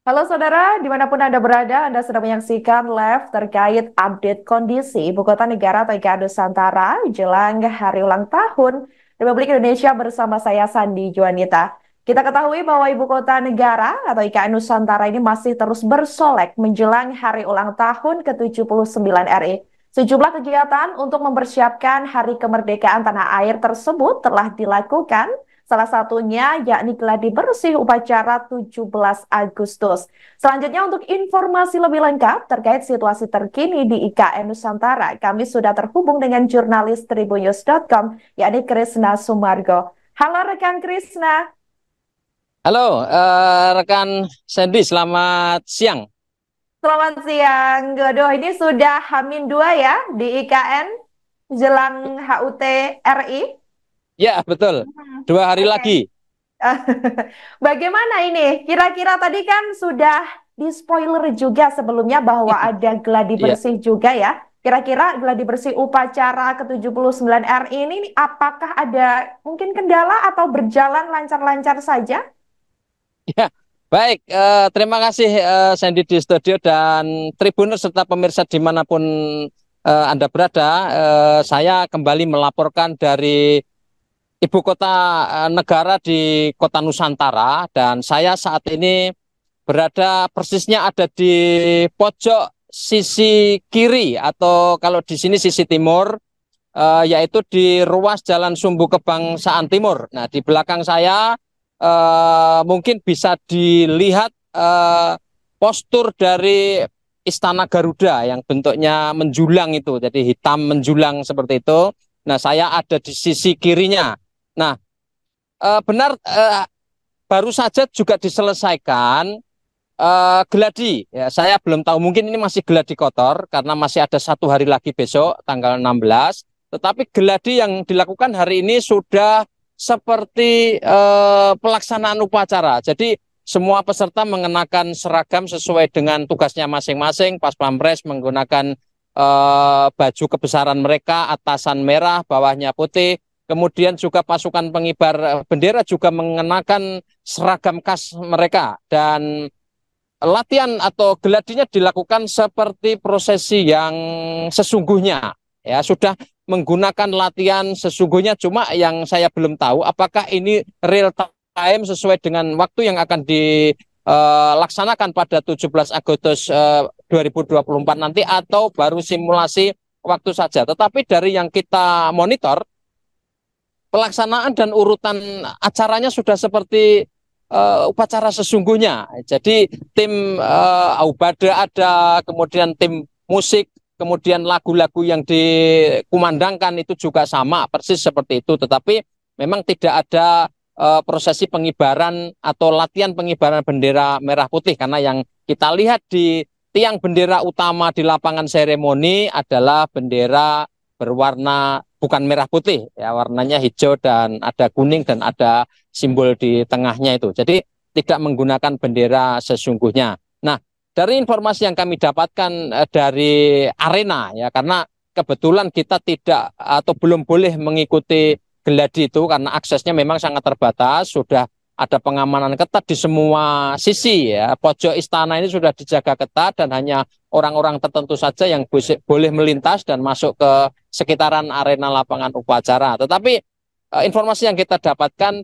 Halo saudara, dimanapun Anda berada, Anda sudah menyaksikan live terkait update kondisi Ibu Kota Negara TKA Nusantara jelang hari ulang tahun Republik Indonesia bersama saya Sandi Juanita. Kita ketahui bahwa Ibu Kota Negara atau IKN Nusantara ini masih terus bersolek menjelang hari ulang tahun ke-79 RI. Sejumlah kegiatan untuk mempersiapkan hari kemerdekaan tanah air tersebut telah dilakukan Salah satunya yakni geladi bersih upacara 17 Agustus. Selanjutnya untuk informasi lebih lengkap terkait situasi terkini di IKN Nusantara, kami sudah terhubung dengan jurnalis tribunews.com yakni Krisna Sumargo. Halo rekan Krisna. Halo uh, rekan Sandy, selamat siang. Selamat siang. Godoh ini sudah Hamin 2 ya di IKN jelang HUT RI. Ya, betul. Hmm, Dua hari okay. lagi. Bagaimana ini? Kira-kira tadi kan sudah di spoiler juga sebelumnya bahwa ada gladi ya. bersih yeah. juga ya. Kira-kira gladi bersih upacara ke-79 RI ini apakah ada mungkin kendala atau berjalan lancar-lancar saja? Ya, baik. Eh, terima kasih eh, Sandy di studio dan Tribunus serta pemirsa dimanapun eh, Anda berada. Eh, saya kembali melaporkan dari ibu kota eh, negara di kota Nusantara dan saya saat ini berada persisnya ada di pojok sisi kiri atau kalau di sini sisi timur eh, yaitu di ruas Jalan Sumbu Kebangsaan Timur. Nah, di belakang saya eh, mungkin bisa dilihat eh, postur dari Istana Garuda yang bentuknya menjulang itu, jadi hitam menjulang seperti itu. Nah, saya ada di sisi kirinya. Nah, uh, benar uh, baru saja juga diselesaikan uh, geladi. Ya, saya belum tahu mungkin ini masih geladi kotor karena masih ada satu hari lagi besok tanggal 16. Tetapi geladi yang dilakukan hari ini sudah seperti uh, pelaksanaan upacara. Jadi semua peserta mengenakan seragam sesuai dengan tugasnya masing-masing. Pas Pampres menggunakan e, baju kebesaran mereka, atasan merah, bawahnya putih. Kemudian juga pasukan pengibar eh, bendera juga mengenakan seragam khas mereka dan latihan atau geladinya dilakukan seperti prosesi yang sesungguhnya. Ya, sudah menggunakan latihan sesungguhnya cuma yang saya belum tahu apakah ini real time sesuai dengan waktu yang akan dilaksanakan eh, pada 17 Agustus 2024 eh, nanti atau baru simulasi waktu saja. Tetapi dari yang kita monitor pelaksanaan dan urutan acaranya sudah seperti uh, upacara sesungguhnya. Jadi tim uh, Aubade ada, kemudian tim musik, kemudian lagu-lagu yang dikumandangkan itu juga sama persis seperti itu. Tetapi memang tidak ada uh, prosesi pengibaran atau latihan pengibaran bendera merah putih karena yang kita lihat di tiang bendera utama di lapangan seremoni adalah bendera berwarna bukan merah putih ya warnanya hijau dan ada kuning dan ada simbol di tengahnya itu. Jadi tidak menggunakan bendera sesungguhnya. Nah, dari informasi yang kami dapatkan eh, dari arena ya karena kebetulan kita tidak atau belum boleh mengikuti geladi itu karena aksesnya memang sangat terbatas sudah ada pengamanan ketat di semua sisi ya. Pojok istana ini sudah dijaga ketat dan hanya orang-orang tertentu saja yang boleh melintas dan masuk ke sekitaran arena lapangan upacara. Tetapi eh, informasi yang kita dapatkan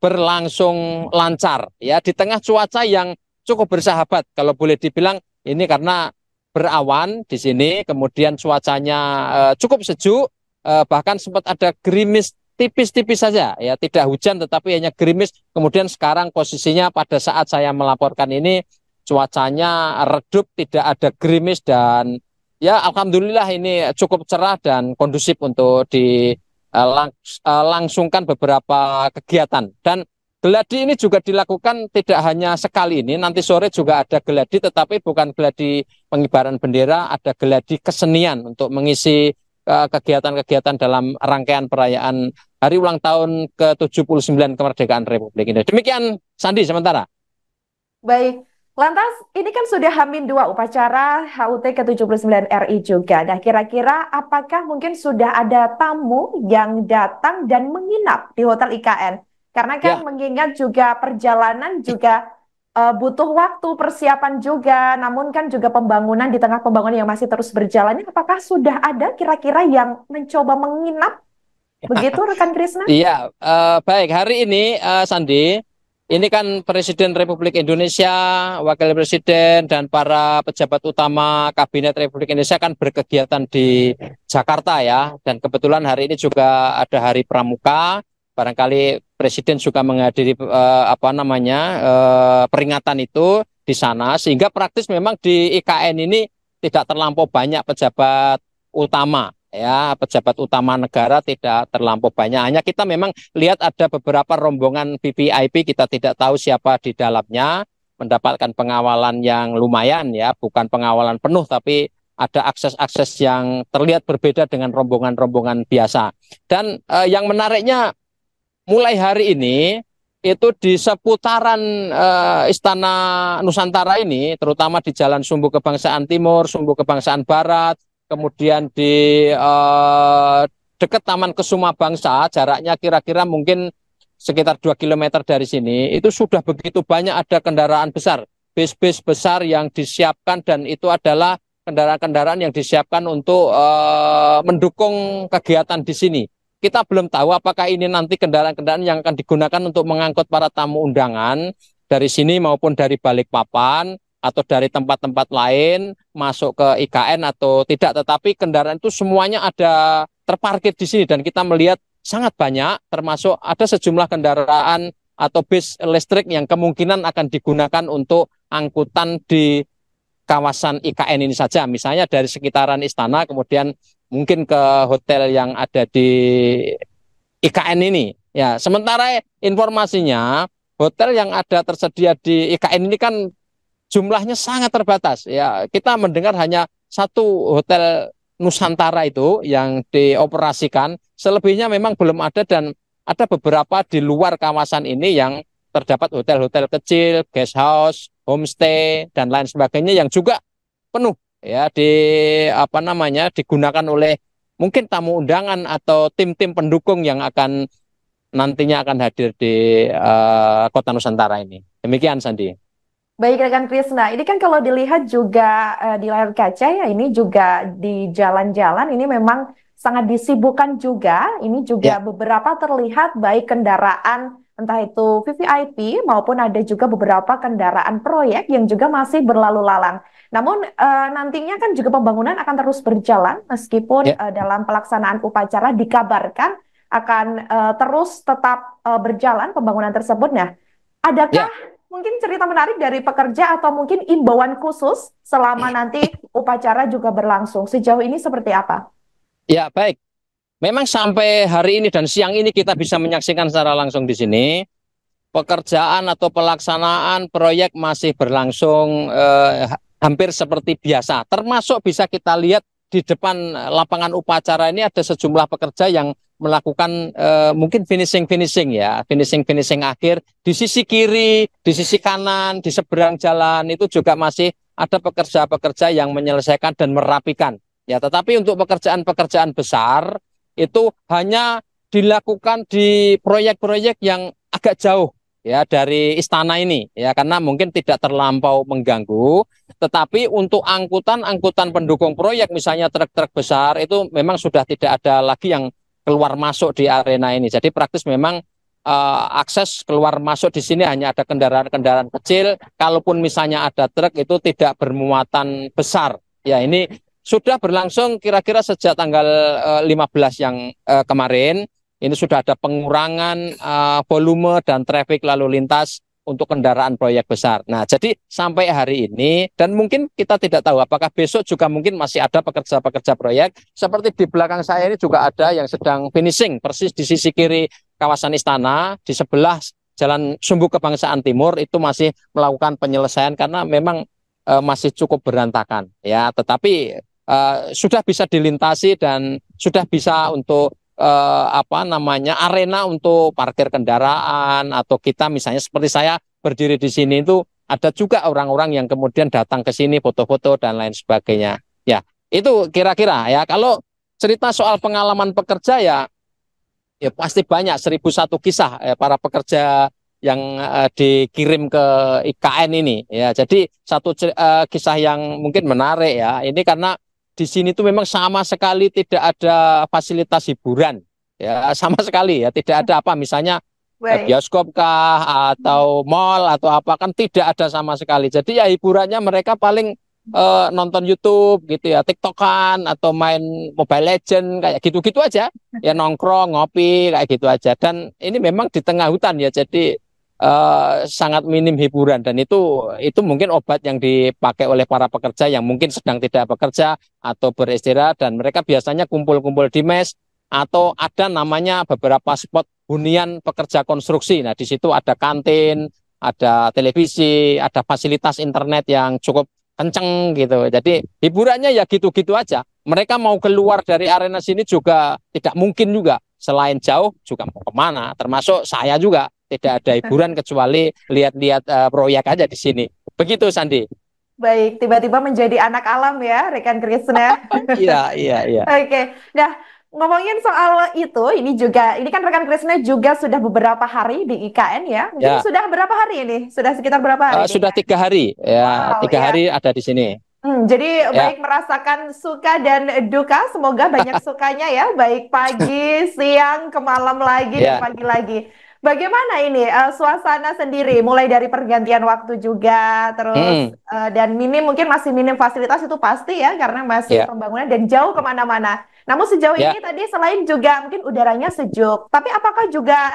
berlangsung lancar ya di tengah cuaca yang cukup bersahabat kalau boleh dibilang ini karena berawan di sini kemudian cuacanya eh, cukup sejuk eh, bahkan sempat ada gerimis tipis-tipis saja ya tidak hujan tetapi hanya gerimis kemudian sekarang posisinya pada saat saya melaporkan ini cuacanya redup tidak ada gerimis dan ya alhamdulillah ini cukup cerah dan kondusif untuk dilangsungkan eh, eh, uh, beberapa kegiatan dan geladi ini juga dilakukan tidak hanya sekali ini nanti sore juga ada geladi tetapi bukan geladi pengibaran bendera ada geladi kesenian untuk mengisi Eh, kegiatan-kegiatan dalam rangkaian perayaan hari ulang tahun ke-79 kemerdekaan Republik Indonesia. Demikian Sandi sementara. Baik, lantas ini kan sudah hamin dua upacara HUT ke-79 RI juga. Nah kira-kira apakah mungkin sudah ada tamu yang datang dan menginap di Hotel IKN? Karena kan ya. mengingat juga perjalanan juga uh, butuh waktu persiapan juga. Namun kan juga pembangunan di tengah pembangunan yang masih terus berjalan. apakah sudah ada kira-kira yang mencoba menginap? Ya. Begitu rekan Krisna? Iya, uh, baik. Hari ini uh, Sandi, ini kan Presiden Republik Indonesia, Wakil Presiden, dan para pejabat utama Kabinet Republik Indonesia kan berkegiatan di Jakarta ya. Dan kebetulan hari ini juga ada Hari Pramuka barangkali presiden suka menghadiri uh, apa namanya uh, peringatan itu di sana sehingga praktis memang di IKN ini tidak terlampau banyak pejabat utama ya pejabat utama negara tidak terlampau banyak hanya kita memang lihat ada beberapa rombongan VIP kita tidak tahu siapa di dalamnya mendapatkan pengawalan yang lumayan ya bukan pengawalan penuh tapi ada akses-akses yang terlihat berbeda dengan rombongan-rombongan biasa dan eh, yang menariknya mulai hari ini itu di seputaran uh, Istana Nusantara ini, terutama di Jalan Sumbu Kebangsaan Timur, Sumbu Kebangsaan Barat, kemudian di uh, dekat Taman Kesuma Bangsa, jaraknya kira-kira mungkin sekitar 2 km dari sini, itu sudah begitu banyak ada kendaraan besar, bis-bis besar yang disiapkan dan itu adalah kendaraan-kendaraan yang disiapkan untuk uh, mendukung kegiatan di sini kita belum tahu apakah ini nanti kendaraan-kendaraan yang akan digunakan untuk mengangkut para tamu undangan dari sini maupun dari Balikpapan atau dari tempat-tempat lain masuk ke IKN atau tidak tetapi kendaraan itu semuanya ada terparkir di sini dan kita melihat sangat banyak termasuk ada sejumlah kendaraan atau bis listrik yang kemungkinan akan digunakan untuk angkutan di kawasan IKN ini saja misalnya dari sekitaran istana kemudian mungkin ke hotel yang ada di IKN ini. Ya, sementara informasinya hotel yang ada tersedia di IKN ini kan jumlahnya sangat terbatas. Ya, kita mendengar hanya satu hotel Nusantara itu yang dioperasikan. Selebihnya memang belum ada dan ada beberapa di luar kawasan ini yang terdapat hotel-hotel kecil, guest house, homestay dan lain sebagainya yang juga penuh ya di apa namanya digunakan oleh mungkin tamu undangan atau tim-tim pendukung yang akan nantinya akan hadir di uh, Kota Nusantara ini. Demikian Sandi. Baik rekan Krisna, ini kan kalau dilihat juga uh, di layar kaca ya ini juga di jalan-jalan ini memang sangat disibukkan juga. Ini juga ya. beberapa terlihat baik kendaraan entah itu VVIP maupun ada juga beberapa kendaraan proyek yang juga masih berlalu lalang. Namun uh, nantinya kan juga pembangunan akan terus berjalan meskipun yeah. Ya. uh, dalam pelaksanaan upacara dikabarkan akan uh, terus tetap uh, berjalan pembangunan tersebut. Nah, adakah yeah. mungkin cerita menarik dari pekerja atau mungkin imbauan khusus selama ya. nanti upacara juga berlangsung? Sejauh ini seperti apa? Ya, baik. Memang sampai hari ini dan siang ini kita bisa menyaksikan secara langsung di sini pekerjaan atau pelaksanaan proyek masih berlangsung eh, hampir seperti biasa. Termasuk bisa kita lihat di depan eh, lapangan upacara ini ada sejumlah pekerja yang melakukan eh, mungkin finishing finishing ya, finishing finishing akhir di sisi kiri, di sisi kanan, di seberang jalan itu juga masih ada pekerja-pekerja yang menyelesaikan dan merapikan. Ya, tetapi untuk pekerjaan-pekerjaan besar itu hanya dilakukan di proyek-proyek yang agak jauh ya dari istana ini ya karena mungkin tidak terlampau mengganggu tetapi untuk angkutan-angkutan pendukung proyek misalnya truk-truk besar itu memang sudah tidak ada lagi yang keluar masuk di arena ini jadi praktis memang uh, akses keluar masuk di sini hanya ada kendaraan-kendaraan kecil kalaupun misalnya ada truk itu tidak bermuatan besar ya ini sudah berlangsung kira-kira sejak tanggal uh, eh, 15 yang uh, kemarin ini sudah ada pengurangan uh, volume dan traffic lalu lintas untuk kendaraan proyek besar. Nah, jadi sampai hari ini dan mungkin kita tidak tahu apakah besok juga mungkin masih ada pekerja-pekerja proyek seperti di belakang saya ini juga ada yang sedang finishing persis di sisi kiri kawasan istana di sebelah Jalan Sumbu Kebangsaan Timur itu masih melakukan penyelesaian karena memang uh, masih cukup berantakan ya, tetapi uh, sudah bisa dilintasi dan sudah bisa untuk eh, apa namanya arena untuk parkir kendaraan atau kita misalnya seperti saya berdiri di sini itu ada juga orang-orang yang kemudian datang ke sini foto-foto dan lain sebagainya. Ya, itu kira-kira ya. Kalau cerita soal pengalaman pekerja ya ya pasti banyak seribu satu kisah ya, para pekerja yang uh, dikirim ke IKN ini ya. Jadi satu uh, kisah yang mungkin menarik ya. Ini karena di sini tuh memang sama sekali tidak ada fasilitas hiburan ya sama sekali ya tidak ada apa misalnya eh, Baik. bioskop kah atau hmm. mall atau apa kan tidak ada sama sekali jadi ya hiburannya mereka paling uh, nonton YouTube gitu ya tiktokan atau main Mobile Legend kayak gitu-gitu aja ya nongkrong ngopi kayak gitu aja dan ini memang di tengah hutan ya jadi Uh, sangat minim hiburan dan itu itu mungkin obat yang dipakai oleh para pekerja yang mungkin sedang tidak bekerja atau beristirahat dan mereka biasanya kumpul-kumpul di mes atau ada namanya beberapa spot hunian pekerja konstruksi. Nah, di situ ada kantin, ada televisi, ada fasilitas internet yang cukup kenceng gitu. Jadi hiburannya ya gitu-gitu aja. Mereka mau keluar dari arena sini juga tidak mungkin juga. Selain jauh juga mau kemana, termasuk saya juga tidak ada hiburan kecuali lihat-lihat uh, proyek aja di sini. Begitu Sandi. Baik, tiba-tiba menjadi anak alam ya, rekan Krisna. iya, iya, iya. Oke. Okay. Nah, ngomongin soal itu, ini juga, ini kan rekan Krisna juga sudah beberapa hari di IKN ya. ya. sudah berapa hari ini? Sudah sekitar berapa hari? Uh, sudah tiga hari, ya, wow, tiga ya. hari ada di sini. Hmm, jadi ya. baik merasakan suka dan duka, semoga banyak sukanya ya, baik pagi, siang, ke malam lagi, ya. dan pagi lagi. Bagaimana ini uh, suasana sendiri, mulai dari pergantian waktu juga, terus hmm. uh, dan minim mungkin masih minim fasilitas itu pasti ya karena masih yeah. pembangunan dan jauh kemana-mana. Namun sejauh yeah. ini tadi selain juga mungkin udaranya sejuk, tapi apakah juga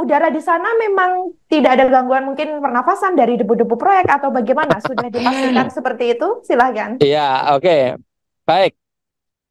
udara di sana memang tidak ada gangguan mungkin pernafasan dari debu-debu proyek atau bagaimana sudah dipastikan hmm. seperti itu? Silahkan. Iya, yeah, oke, okay. baik.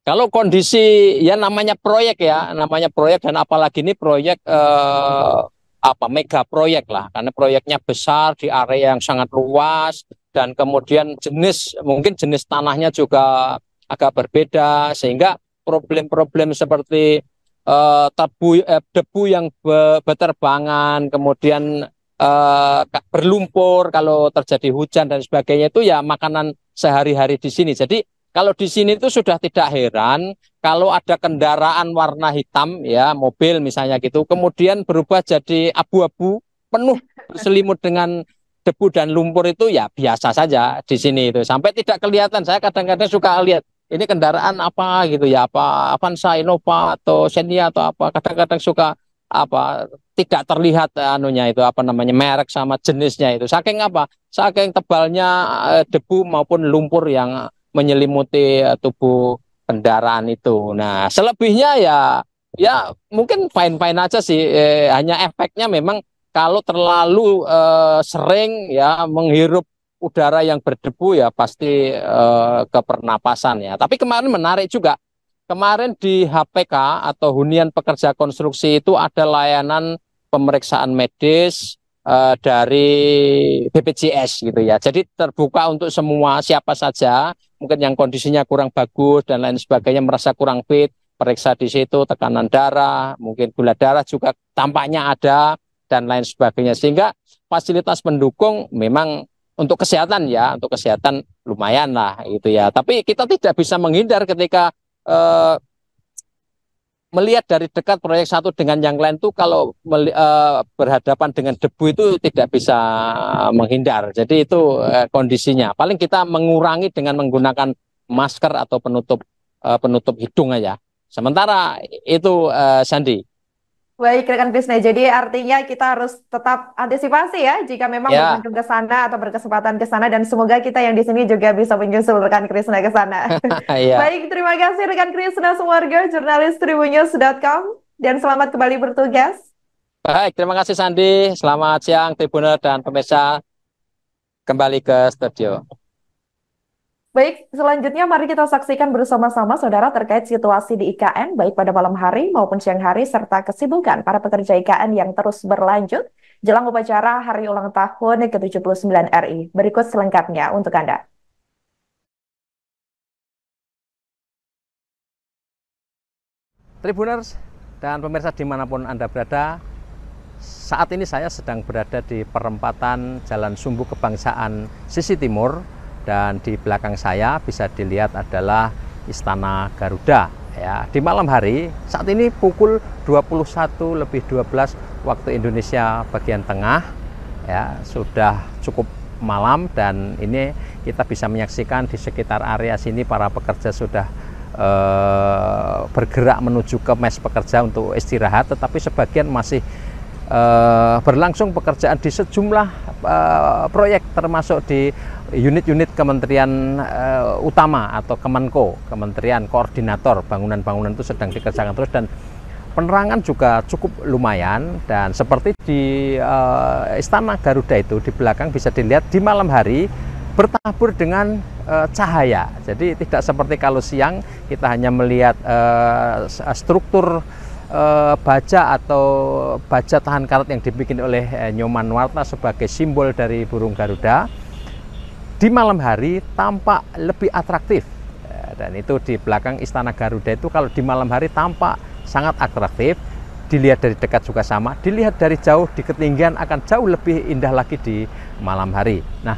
Kalau kondisi ya namanya proyek ya, namanya proyek dan apalagi ini proyek eh, apa mega proyek lah, karena proyeknya besar di area yang sangat luas dan kemudian jenis mungkin jenis tanahnya juga agak berbeda sehingga problem-problem seperti eh, tabu, eh, debu yang be beterbangan, kemudian eh, berlumpur kalau terjadi hujan dan sebagainya itu ya makanan sehari-hari di sini. Jadi kalau di sini itu sudah tidak heran kalau ada kendaraan warna hitam ya mobil misalnya gitu kemudian berubah jadi abu-abu penuh selimut dengan debu dan lumpur itu ya biasa saja di sini itu sampai tidak kelihatan saya kadang-kadang suka lihat ini kendaraan apa gitu ya apa Avanza Innova atau Xenia atau apa kadang-kadang suka apa tidak terlihat eh, anunya itu apa namanya merek sama jenisnya itu saking apa saking tebalnya eh, debu maupun lumpur yang menyelimuti eh, tubuh kendaraan itu. Nah, selebihnya ya ya mungkin fine-fine aja sih eh, hanya efeknya memang kalau terlalu eh, sering ya menghirup udara yang berdebu ya pasti eh, ke pernapasan ya. Tapi kemarin menarik juga. Kemarin di HPK atau Hunian Pekerja Konstruksi itu ada layanan pemeriksaan medis Eh, dari BPJS gitu ya. Jadi terbuka untuk semua siapa saja, mungkin yang kondisinya kurang bagus dan lain sebagainya merasa kurang fit, periksa di situ tekanan darah, mungkin gula darah juga tampaknya ada dan lain sebagainya. Sehingga fasilitas pendukung memang untuk kesehatan ya, untuk kesehatan lumayan lah gitu ya. Tapi kita tidak bisa menghindar ketika eh, melihat dari dekat proyek satu dengan yang lain tuh kalau uh, berhadapan dengan debu itu tidak bisa menghindar. Jadi itu uh, kondisinya. Paling kita mengurangi dengan menggunakan masker atau penutup uh, penutup hidung aja. Sementara itu uh, Sandy. Baik, rekan bisnis. Jadi artinya kita harus tetap antisipasi ya jika memang ya. berkunjung ke sana atau berkesempatan ke sana dan semoga kita yang di sini juga bisa menyusul rekan Krisna ke sana. ya. Baik, terima kasih rekan Krisna Sumarga, jurnalis Tribunnews.com dan selamat kembali bertugas. Baik, terima kasih Sandi. Selamat siang Tribuner dan pemirsa kembali ke studio. Baik, selanjutnya mari kita saksikan bersama-sama saudara terkait situasi di IKN baik pada malam hari maupun siang hari serta kesibukan para pekerja IKN yang terus berlanjut jelang upacara hari ulang tahun ke-79 RI. Berikut selengkapnya untuk Anda. Tribuners dan pemirsa dimanapun Anda berada, saat ini saya sedang berada di perempatan Jalan Sumbu Kebangsaan Sisi Timur, dan di belakang saya bisa dilihat adalah Istana Garuda ya di malam hari saat ini pukul 21 lebih 12 waktu Indonesia bagian tengah ya sudah cukup malam dan ini kita bisa menyaksikan di sekitar area sini para pekerja sudah eh, bergerak menuju ke mes pekerja untuk istirahat tetapi sebagian masih uh, berlangsung pekerjaan di sejumlah uh, proyek termasuk di unit-unit kementerian uh, utama atau Kemenko, Kementerian Koordinator Bangunan-bangunan itu sedang dikerjakan terus dan penerangan juga cukup lumayan dan seperti di uh, Istana Garuda itu di belakang bisa dilihat di malam hari bertabur dengan uh, cahaya. Jadi tidak seperti kalau siang kita hanya melihat uh, struktur eh, baja atau baja tahan karat yang dibikin oleh eh, Nyoman Warta sebagai simbol dari burung Garuda di malam hari tampak lebih atraktif eh, dan itu di belakang Istana Garuda itu kalau di malam hari tampak sangat atraktif dilihat dari dekat juga sama dilihat dari jauh di ketinggian akan jauh lebih indah lagi di malam hari nah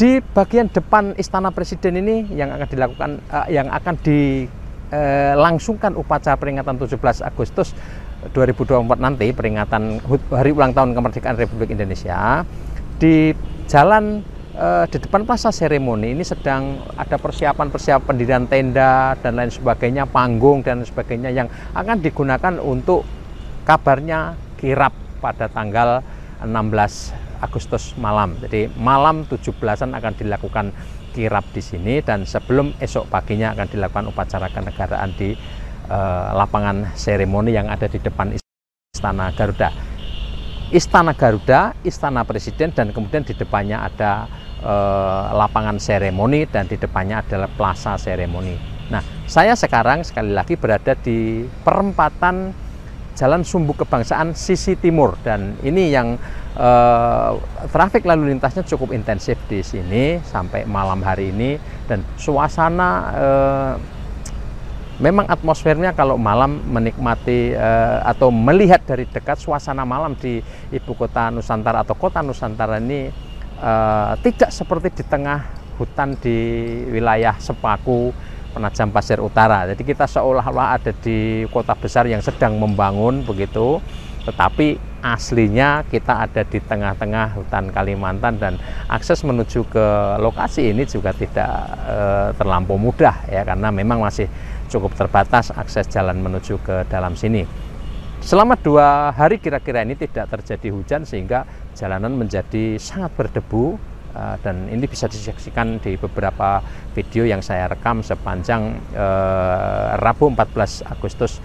di bagian depan Istana Presiden ini yang akan dilakukan eh, yang akan di eh, langsungkan upacara peringatan 17 Agustus 2024 nanti peringatan hari ulang tahun kemerdekaan Republik Indonesia di jalan eh, di depan plaza seremoni ini sedang ada persiapan-persiapan pendirian tenda dan lain sebagainya, panggung dan sebagainya yang akan digunakan untuk kabarnya kirap pada tanggal 16 Agustus malam. Jadi malam 17-an akan dilakukan kirap di sini dan sebelum esok paginya akan dilakukan upacara kenegaraan di eh, lapangan seremoni yang ada di depan Istana Garuda. Istana Garuda, Istana Presiden dan kemudian di depannya ada eh, lapangan seremoni dan di depannya adalah plaza seremoni. Nah, saya sekarang sekali lagi berada di perempatan Jalan Sumbu Kebangsaan sisi timur dan ini yang e, trafik lalu lintasnya cukup intensif di sini sampai malam hari ini dan suasana e, memang atmosfernya kalau malam menikmati e, atau melihat dari dekat suasana malam di ibu kota Nusantara atau kota Nusantara ini e, tidak seperti di tengah hutan di wilayah Sepaku Penajam Pasir Utara. Jadi kita seolah-olah ada di kota besar yang sedang membangun begitu, tetapi aslinya kita ada di tengah-tengah hutan Kalimantan dan akses menuju ke lokasi ini juga tidak e, terlampau mudah ya karena memang masih cukup terbatas akses jalan menuju ke dalam sini. Selama dua hari kira-kira ini tidak terjadi hujan sehingga jalanan menjadi sangat berdebu Ah, dan ini bisa disaksikan di beberapa video yang saya rekam sepanjang uh, Rabu 14 Agustus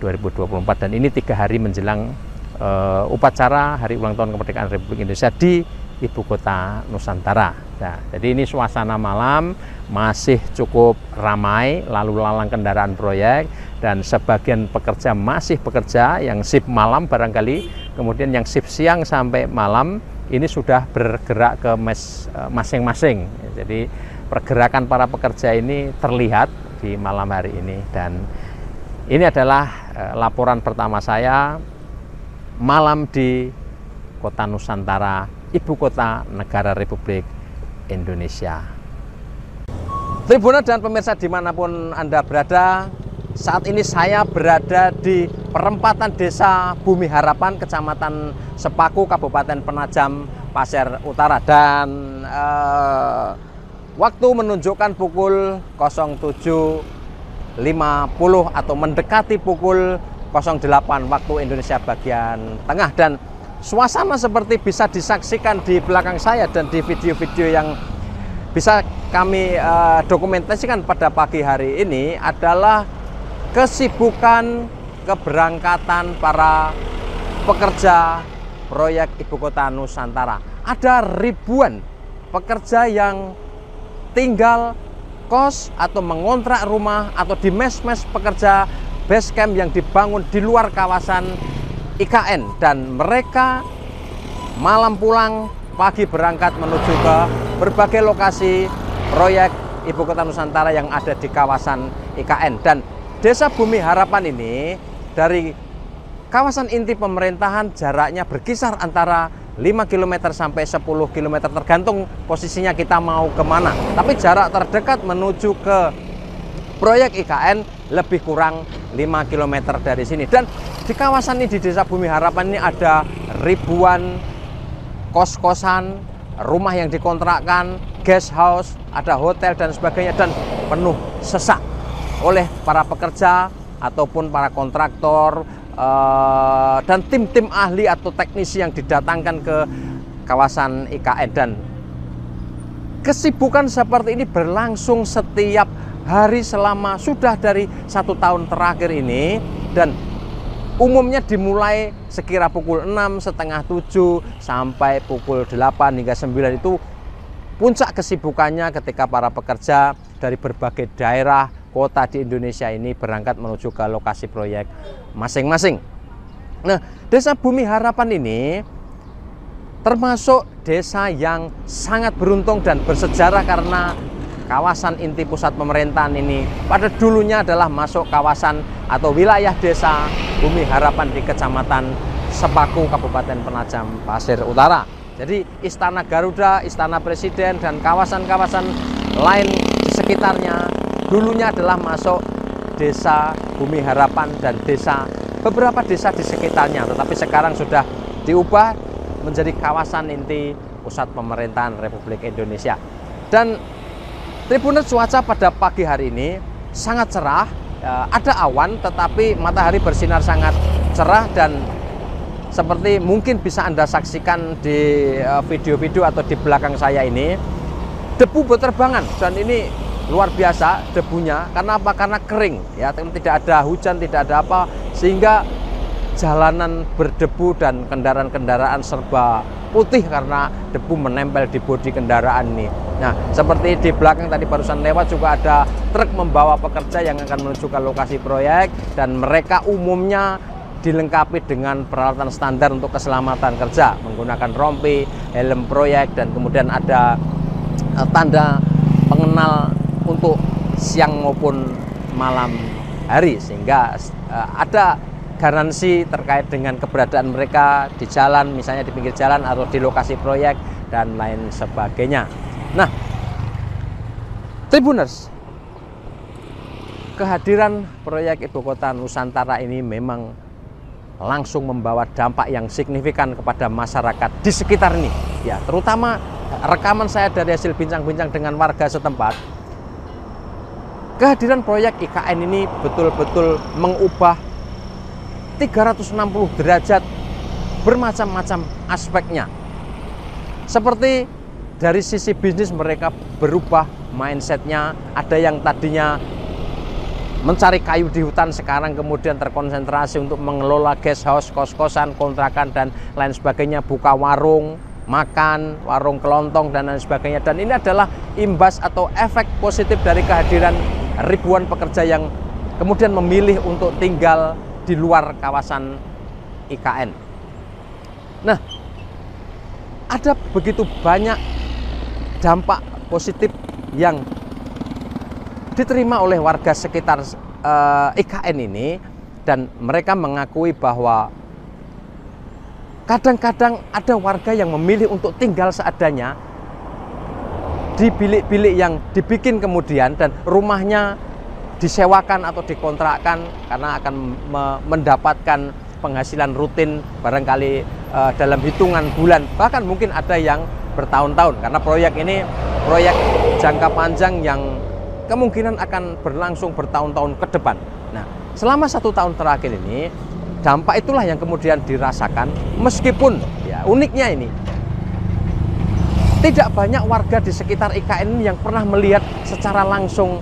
2024 dan ini tiga hari menjelang uh, upacara Hari Ulang Tahun Kemerdekaan Republik Indonesia di ibu kota Nusantara. Nah, jadi ini suasana malam masih cukup ramai, lalu lalang kendaraan proyek dan sebagian pekerja masih bekerja yang sip malam barangkali, kemudian yang sip siang sampai malam ini sudah bergerak ke e, masing-masing. Jadi pergerakan para pekerja ini terlihat di malam hari ini dan ini adalah e, laporan pertama saya malam di Kota Nusantara, ibu kota negara Republik Indonesia. Tribuna dan pemirsa dimanapun Anda berada, saat ini saya berada di perempatan desa Bumi Harapan, Kecamatan Sepaku, Kabupaten Penajam, Pasir Utara. Dan eh, waktu menunjukkan pukul 07.50 atau mendekati pukul 08 waktu Indonesia bagian tengah. Dan suasana seperti bisa disaksikan di belakang saya dan di video-video yang bisa kami eh, dokumentasikan pada pagi hari ini adalah kesibukan keberangkatan para pekerja proyek Ibu Kota Nusantara. Ada ribuan pekerja yang tinggal kos atau mengontrak rumah atau di mes-mes pekerja base camp yang dibangun di luar kawasan IKN dan mereka malam pulang pagi berangkat menuju ke berbagai lokasi proyek Ibu Kota Nusantara yang ada di kawasan IKN dan Desa Bumi Harapan ini dari kawasan inti pemerintahan jaraknya berkisar antara 5 km sampai 10 km tergantung posisinya kita mau kemana. Tapi jarak terdekat menuju ke proyek IKN lebih kurang 5 km dari sini. Dan di kawasan ini di Desa Bumi Harapan ini ada ribuan kos-kosan, rumah yang dikontrakkan, guest house, ada hotel dan sebagainya dan penuh sesak oleh para pekerja ataupun para kontraktor uh, dan tim-tim ahli atau teknisi yang didatangkan ke kawasan IKN dan kesibukan seperti ini berlangsung setiap hari selama sudah dari satu tahun terakhir ini dan umumnya dimulai sekira pukul 6, setengah 7 sampai pukul 8 hingga 9 itu puncak kesibukannya ketika para pekerja dari berbagai daerah kota di Indonesia ini berangkat menuju ke lokasi proyek masing-masing. Nah, Desa Bumi Harapan ini termasuk desa yang sangat beruntung dan bersejarah karena kawasan inti pusat pemerintahan ini pada dulunya adalah masuk kawasan atau wilayah desa Bumi Harapan di Kecamatan Sepaku, Kabupaten Penajam, Pasir Utara. Jadi Istana Garuda, Istana Presiden, dan kawasan-kawasan lain di sekitarnya dulunya adalah masuk desa Bumi Harapan dan desa beberapa desa di sekitarnya tetapi sekarang sudah diubah menjadi kawasan inti pusat pemerintahan Republik Indonesia dan tribunet cuaca pada pagi hari ini sangat cerah eh, ada awan tetapi matahari bersinar sangat cerah dan seperti mungkin bisa Anda saksikan di eh, video-video atau di belakang saya ini debu berterbangan dan ini luar biasa debunya karena apa karena kering ya tidak ada hujan tidak ada apa sehingga jalanan berdebu dan kendaraan-kendaraan serba putih karena debu menempel di bodi kendaraan ini nah seperti di belakang tadi barusan lewat juga ada truk membawa pekerja yang akan menuju ke lokasi proyek dan mereka umumnya dilengkapi dengan peralatan standar untuk keselamatan kerja menggunakan rompi, helm proyek dan kemudian ada eh, tanda pengenal untuk siang maupun malam hari sehingga uh, ada garansi terkait dengan keberadaan mereka di jalan misalnya di pinggir jalan atau di lokasi proyek dan lain sebagainya. Nah, Tribuners kehadiran proyek ibu kota Nusantara ini memang langsung membawa dampak yang signifikan kepada masyarakat di sekitar ini. Ya, terutama rekaman saya dari hasil bincang-bincang dengan warga setempat Kehadiran proyek IKN ini betul-betul mengubah 360 derajat bermacam-macam aspeknya. Seperti dari sisi bisnis mereka berubah mindsetnya, ada yang tadinya mencari kayu di hutan sekarang kemudian terkonsentrasi untuk mengelola guest house, kos-kosan, kontrakan dan lain sebagainya, buka warung, makan, warung kelontong dan lain sebagainya. Dan ini adalah imbas atau efek positif dari kehadiran ribuan pekerja yang kemudian memilih untuk tinggal di luar kawasan IKN. Nah, ada begitu banyak dampak positif yang diterima oleh warga sekitar uh, eh, IKN ini dan mereka mengakui bahwa kadang-kadang ada warga yang memilih untuk tinggal seadanya di bilik-bilik yang dibikin kemudian dan rumahnya disewakan atau dikontrakkan karena akan mendapatkan penghasilan rutin barangkali e, dalam hitungan bulan bahkan mungkin ada yang bertahun-tahun karena proyek ini proyek jangka panjang yang kemungkinan akan berlangsung bertahun-tahun ke depan. Nah, selama satu tahun terakhir ini dampak itulah yang kemudian dirasakan meskipun ya uniknya ini tidak banyak warga di sekitar IKN yang pernah melihat secara langsung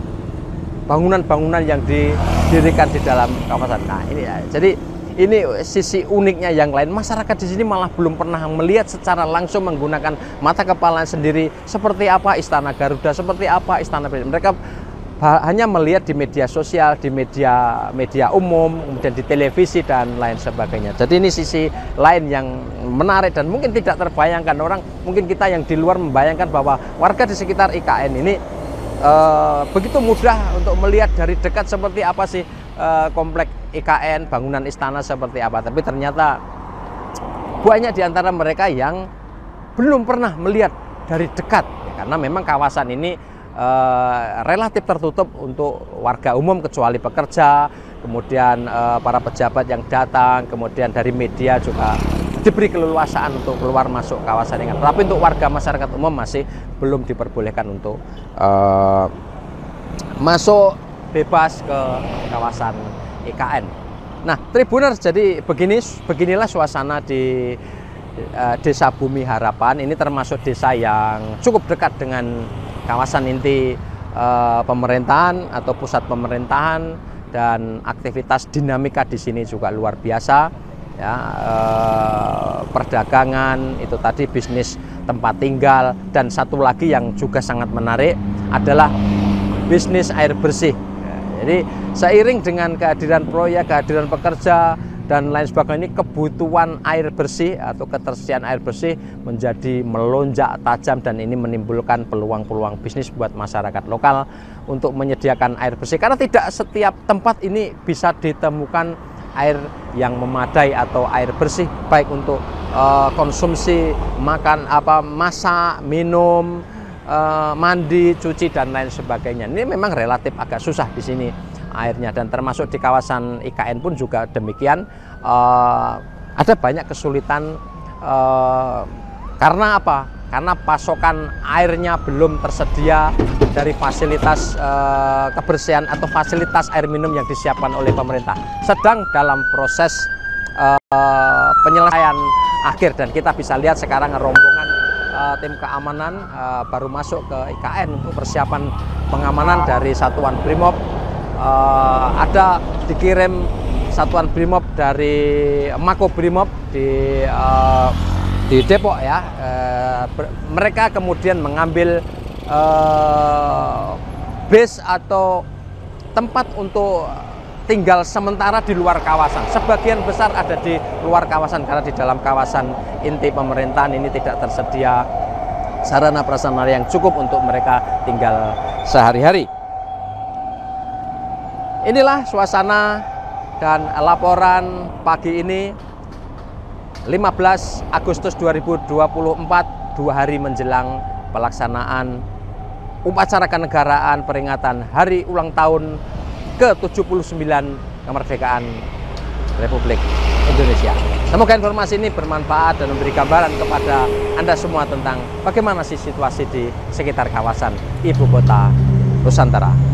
bangunan-bangunan yang didirikan di dalam kawasan. Nah, ini ya. Jadi ini sisi uniknya yang lain. Masyarakat di sini malah belum pernah melihat secara langsung menggunakan mata kepala sendiri seperti apa Istana Garuda, seperti apa Istana Presiden. Mereka hanya melihat di media sosial, di media media umum, kemudian di televisi dan lain sebagainya. Jadi ini sisi lain yang menarik dan mungkin tidak terbayangkan orang, mungkin kita yang di luar membayangkan bahwa warga di sekitar IKN ini uh, begitu mudah untuk melihat dari dekat seperti apa sih uh, komplek IKN, bangunan istana seperti apa. Tapi ternyata banyak di antara mereka yang belum pernah melihat dari dekat karena memang kawasan ini Eh, relatif tertutup untuk warga umum kecuali pekerja, kemudian eh, para pejabat yang datang, kemudian dari media juga diberi keleluasaan untuk keluar masuk kawasan ini. Tapi untuk warga masyarakat umum masih belum diperbolehkan untuk eh, masuk bebas ke kawasan IKN. Nah, Tribuners jadi begini beginilah suasana di uh, Desa Bumi Harapan. Ini termasuk desa yang cukup dekat dengan kawasan inti uh, pemerintahan atau pusat pemerintahan dan aktivitas dinamika di sini juga luar biasa ya eh, perdagangan itu tadi bisnis tempat tinggal dan satu lagi yang juga sangat menarik adalah bisnis air bersih jadi seiring dengan kehadiran proyek kehadiran pekerja dan lain sebagainya ini kebutuhan air bersih atau ketersediaan air bersih menjadi melonjak tajam dan ini menimbulkan peluang-peluang bisnis buat masyarakat lokal untuk menyediakan air bersih karena tidak setiap tempat ini bisa ditemukan air yang memadai atau air bersih baik untuk uh, konsumsi makan apa masak minum uh, mandi cuci dan lain sebagainya ini memang relatif agak susah di sini airnya dan termasuk di kawasan IKN pun juga demikian uh, ada banyak kesulitan uh, karena apa? Karena pasokan airnya belum tersedia dari fasilitas uh, kebersihan atau fasilitas air minum yang disiapkan oleh pemerintah. Sedang dalam proses uh, penyelesaian akhir dan kita bisa lihat sekarang rombongan uh, tim keamanan uh, baru masuk ke IKN untuk persiapan pengamanan dari Satuan Brimob uh, ada dikirim satuan brimob dari Mako Brimob di uh, di Depok ya. Uh, mereka kemudian mengambil uh, base atau tempat untuk tinggal sementara di luar kawasan. Sebagian besar ada di luar kawasan karena di dalam kawasan inti pemerintahan ini tidak tersedia sarana prasarana yang cukup untuk mereka tinggal sehari-hari. Inilah suasana dan laporan pagi ini 15 Agustus 2024 dua hari menjelang pelaksanaan upacara kenegaraan peringatan hari ulang tahun ke-79 kemerdekaan Republik Indonesia. Semoga informasi ini bermanfaat dan memberi gambaran kepada Anda semua tentang bagaimana sih situasi di sekitar kawasan ibu kota Nusantara.